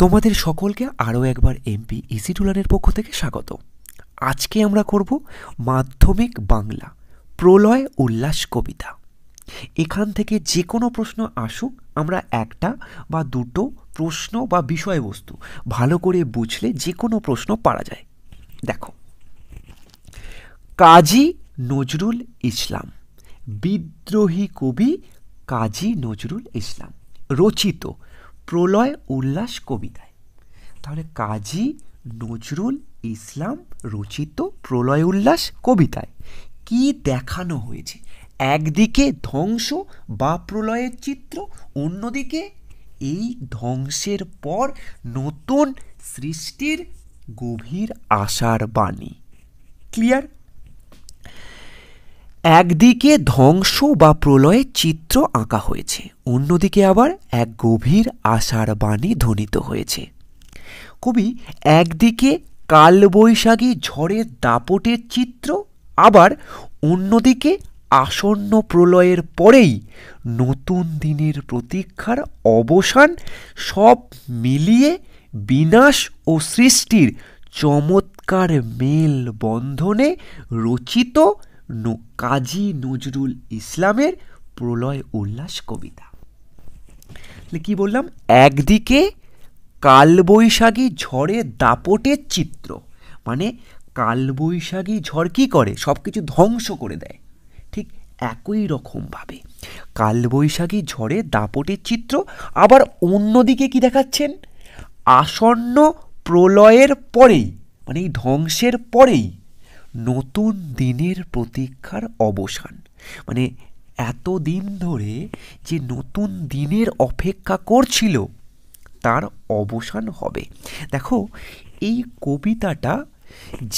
তোমাদের সকলকে আরও একবার এমপি ইসি টুলারের পক্ষ থেকে স্বাগত আজকে আমরা করব মাধ্যমিক বাংলা প্রলয় উল্লাস কবিতা এখান থেকে যে কোনো প্রশ্ন আসুক আমরা একটা বা দুটো প্রশ্ন বা বিষয়বস্তু ভালো করে বুঝলে যে কোনো প্রশ্ন পারা যায় দেখো কাজী নজরুল ইসলাম বিদ্রোহী কবি কাজী নজরুল ইসলাম রচিত প্রলয় উল্লাস কবিতায় তাহলে কাজী নজরুল ইসলাম রচিত প্রলয় উল্লাস কবিতায় কি দেখানো হয়েছে একদিকে ধ্বংস বা প্রলয়ের চিত্র অন্যদিকে এই ধ্বংসের পর নতুন সৃষ্টির গভীর আশার বাণী ক্লিয়ার একদিকে ধ্বংস বা প্রলয়ের চিত্র আঁকা হয়েছে অন্যদিকে আবার এক গভীর আশার বাণী ধ্বনিত হয়েছে কবি একদিকে কালবৈশাখী ঝড়ের দাপটের চিত্র আবার অন্যদিকে আসন্ন প্রলয়ের পরেই নতুন দিনের প্রতীক্ষার অবসান সব মিলিয়ে বিনাশ ও সৃষ্টির চমৎকার মেল বন্ধনে রচিত কাজী নজরুল ইসলামের প্রলয় উল্লাস কবিতা কি বললাম একদিকে কালবৈশাখী ঝড়ে দাপটের চিত্র মানে কালবৈশাখী ঝড় কী করে সব কিছু ধ্বংস করে দেয় ঠিক একই রকমভাবে কালবৈশাখী ঝড়ে দাপটের চিত্র আবার অন্যদিকে কি দেখাচ্ছেন আসন্ন প্রলয়ের পরেই মানে এই ধ্বংসের পরেই নতুন দিনের প্রতীক্ষার অবসান মানে এতদিন ধরে যে নতুন দিনের অপেক্ষা করছিল তার অবসান হবে দেখো এই কবিতাটা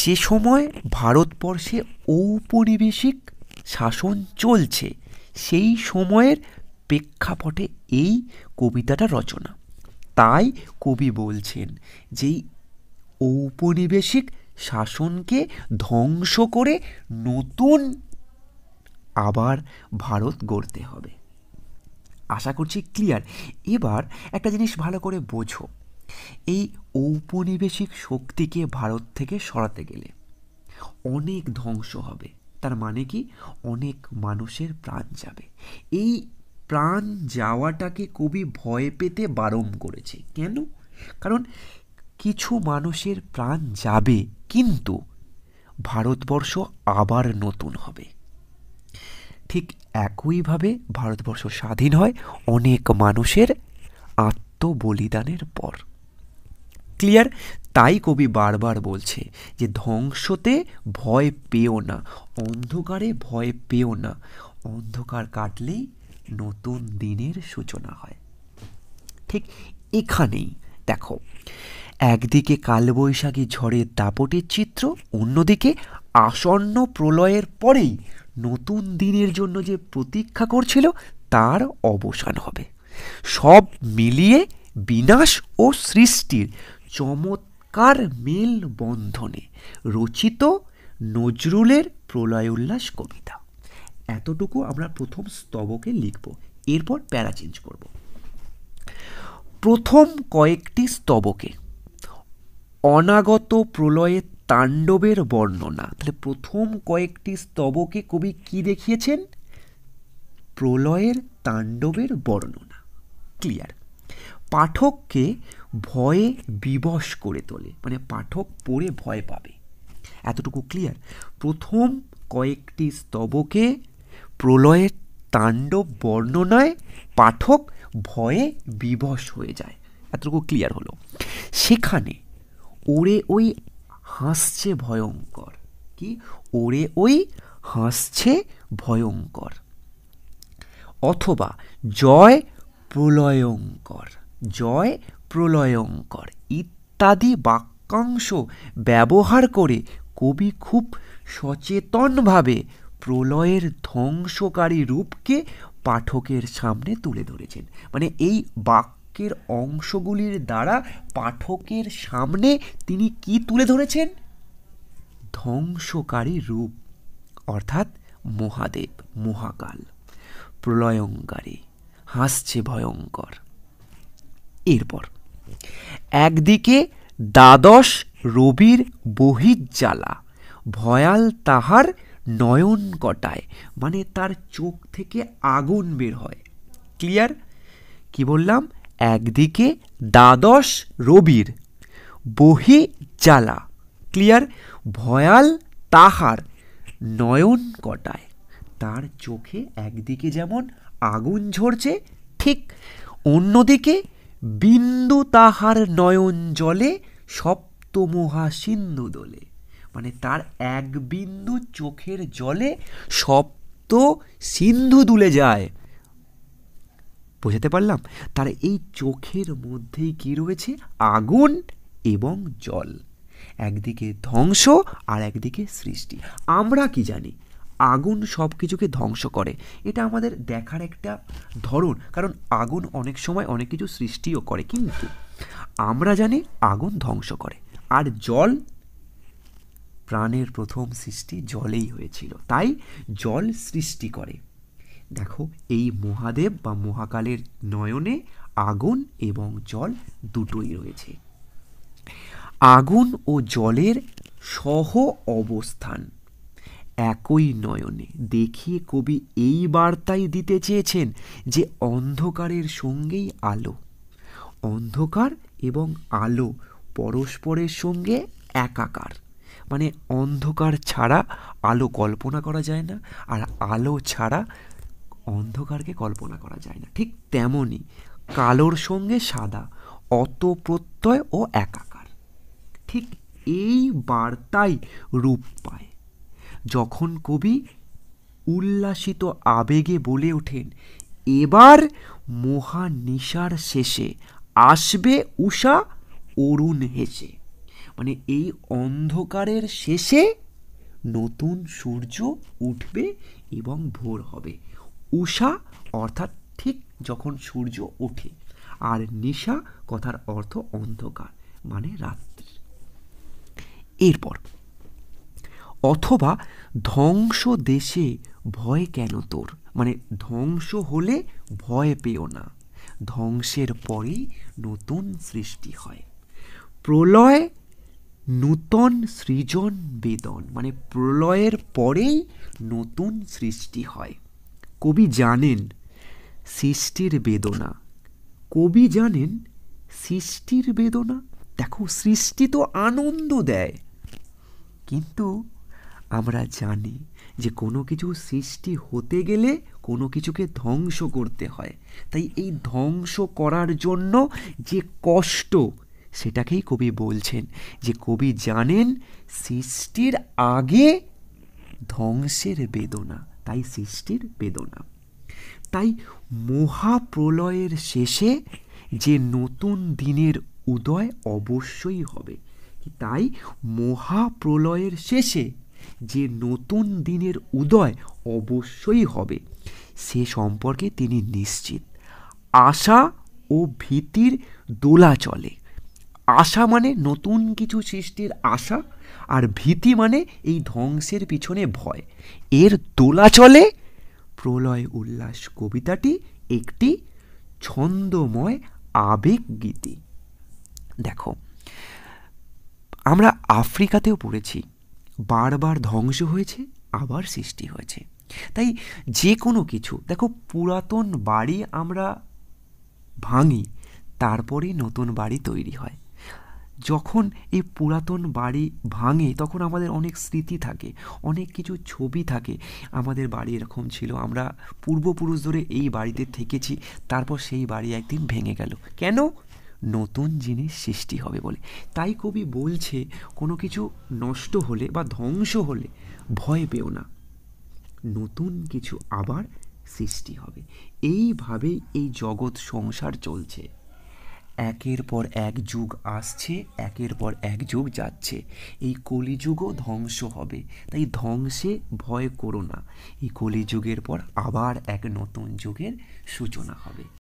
যে সময় ভারতবর্ষে ঔপনিবেশিক শাসন চলছে সেই সময়ের প্রেক্ষাপটে এই কবিতাটা রচনা তাই কবি বলছেন যেই ঔপনিবেশিক শাসনকে ধ্বংস করে নতুন আবার ভারত গড়তে হবে আশা করছি ক্লিয়ার এবার একটা জিনিস ভালো করে বোঝো এই ঔপনিবেশিক শক্তিকে ভারত থেকে সরাতে গেলে অনেক ধ্বংস হবে তার মানে কি অনেক মানুষের প্রাণ যাবে এই প্রাণ যাওয়াটাকে কবি ভয় পেতে বারণ করেছে কেন কারণ কিছু মানুষের প্রাণ যাবে কিন্তু ভারতবর্ষ আবার নতুন হবে ঠিক একইভাবে ভারতবর্ষ স্বাধীন হয় অনেক মানুষের আত্মবলিদানের পর ক্লিয়ার তাই কবি বারবার বলছে যে ধ্বংসতে ভয় পেও না অন্ধকারে ভয় পেও না অন্ধকার কাটলেই নতুন দিনের সূচনা হয় ঠিক এখানেই দেখো একদিকে কালবৈশাখী ঝড়ের দাপটের চিত্র অন্যদিকে আসন্ন প্রলয়ের পরেই নতুন দিনের জন্য যে প্রতীক্ষা করছিল তার অবসান হবে সব মিলিয়ে বিনাশ ও সৃষ্টির চমৎকার মেল বন্ধনে রচিত নজরুলের প্রলয় উল্লাস কবিতা এতটুকু আমরা প্রথম স্তবকে লিখব এরপর প্যারা চেঞ্জ করব প্রথম কয়েকটি স্তবকে অনাগত প্রলয়ের তাণ্ডবের বর্ণনা তাহলে প্রথম কয়েকটি স্তবকে কবি কি দেখিয়েছেন প্রলয়ের তাণ্ডবের বর্ণনা ক্লিয়ার পাঠককে ভয়ে বিবশ করে তোলে মানে পাঠক পড়ে ভয় পাবে এতটুকু ক্লিয়ার প্রথম কয়েকটি স্তবকে প্রলয়ের তাণ্ডব বর্ণনায় পাঠক ভয়ে বিবশ হয়ে যায় এতটুকু ক্লিয়ার হলো সেখানে ওরে ওই হাসছে ভয়ঙ্কর কি ওরে ওই হাসছে ভয়ঙ্কর অথবা জয় প্রলয়ঙ্কর জয় প্রলয়ঙ্কর ইত্যাদি বাক্যাংশ ব্যবহার করে কবি খুব সচেতনভাবে প্রলয়ের ধ্বংসকারী রূপকে পাঠকের সামনে তুলে ধরেছেন মানে এই বাক্য বাক্যের অংশগুলির দ্বারা পাঠকের সামনে তিনি কি তুলে ধরেছেন ধ্বংসকারী রূপ অর্থাৎ মহাদেব মহাকাল প্রলয়ঙ্কারী হাসছে ভয়ঙ্কর এরপর একদিকে দ্বাদশ রবির বহির্জ্বালা ভয়াল তাহার নয়ন কটায় মানে তার চোখ থেকে আগুন বের হয় ক্লিয়ার কি বললাম একদিকে দ্বাদশ রবির বহি জ্বালা ক্লিয়ার ভয়াল তাহার নয়ন কটায় তার চোখে একদিকে যেমন আগুন ঝরছে ঠিক অন্যদিকে বিন্দু তাহার নয়ন জলে সপ্তমহা সিন্ধু দোলে মানে তার এক বিন্দু চোখের জলে সপ্ত সিন্ধু দুলে যায় বোঝাতে পারলাম তার এই চোখের মধ্যেই কি রয়েছে আগুন এবং জল একদিকে ধ্বংস আর একদিকে সৃষ্টি আমরা কি জানি আগুন সব কিছুকে ধ্বংস করে এটা আমাদের দেখার একটা ধরন কারণ আগুন অনেক সময় অনেক কিছু সৃষ্টিও করে কিন্তু আমরা জানি আগুন ধ্বংস করে আর জল প্রাণের প্রথম সৃষ্টি জলেই হয়েছিল তাই জল সৃষ্টি করে দেখো এই মহাদেব বা মহাকালের নয়নে আগুন এবং জল দুটোই রয়েছে আগুন ও জলের সহ অবস্থান একই নয়নে দেখিয়ে কবি এই বার্তাই দিতে চেয়েছেন যে অন্ধকারের সঙ্গেই আলো অন্ধকার এবং আলো পরস্পরের সঙ্গে একাকার মানে অন্ধকার ছাড়া আলো কল্পনা করা যায় না আর আলো ছাড়া অন্ধকারকে কল্পনা করা যায় না ঠিক তেমনই কালোর সঙ্গে সাদা অত প্রত্যয় ও একাকার ঠিক এই বার্তাই রূপ পায় যখন কবি উল্লাসিত আবেগে বলে ওঠেন এবার মহানিশার শেষে আসবে উষা অরুণ হেসে মানে এই অন্ধকারের শেষে নতুন সূর্য উঠবে এবং ভোর হবে উষা অর্থাৎ ঠিক যখন সূর্য ওঠে আর নিশা কথার অর্থ অন্ধকার মানে রাত্রি এরপর অথবা ধ্বংস দেশে ভয় কেন তোর মানে ধ্বংস হলে ভয় পেও না ধ্বংসের পরেই নতুন সৃষ্টি হয় প্রলয় নূতন সৃজন বেদন মানে প্রলয়ের পরেই নতুন সৃষ্টি হয় কবি জানেন সৃষ্টির বেদনা কবি জানেন সৃষ্টির বেদনা দেখো সৃষ্টি তো আনন্দ দেয় কিন্তু আমরা জানি যে কোনো কিছু সৃষ্টি হতে গেলে কোনো কিছুকে ধ্বংস করতে হয় তাই এই ধ্বংস করার জন্য যে কষ্ট সেটাকেই কবি বলছেন যে কবি জানেন সৃষ্টির আগে ধ্বংসের বেদনা তাই সৃষ্টির বেদনা তাই মহাপ্রলয়ের শেষে যে নতুন দিনের উদয় অবশ্যই হবে তাই মহাপ্রলয়ের শেষে যে নতুন দিনের উদয় অবশ্যই হবে সে সম্পর্কে তিনি নিশ্চিত আশা ও ভীতির দোলা চলে আশা মানে নতুন কিছু সৃষ্টির আশা আর ভীতি মানে এই ধ্বংসের পিছনে ভয় এর দোলাচলে প্রলয় উল্লাস কবিতাটি একটি ছন্দময় আবেগ গীতি দেখো আমরা আফ্রিকাতেও পড়েছি বারবার ধ্বংস হয়েছে আবার সৃষ্টি হয়েছে তাই যে কোনো কিছু দেখো পুরাতন বাড়ি আমরা ভাঙি তারপরেই নতুন বাড়ি তৈরি হয় যখন এই পুরাতন বাড়ি ভাঙে তখন আমাদের অনেক স্মৃতি থাকে অনেক কিছু ছবি থাকে আমাদের বাড়ি এরকম ছিল আমরা পূর্বপুরুষ ধরে এই বাড়িতে থেকেছি তারপর সেই বাড়ি একদিন ভেঙে গেল কেন নতুন জিনিস সৃষ্টি হবে বলে তাই কবি বলছে কোনো কিছু নষ্ট হলে বা ধ্বংস হলে ভয় পেও না নতুন কিছু আবার সৃষ্টি হবে এইভাবেই এই জগৎ সংসার চলছে একের পর এক যুগ আসছে একের পর এক যুগ যাচ্ছে এই কলিযুগও ধ্বংস হবে তাই ধ্বংসে ভয় করো না এই কলিযুগের পর আবার এক নতুন যুগের সূচনা হবে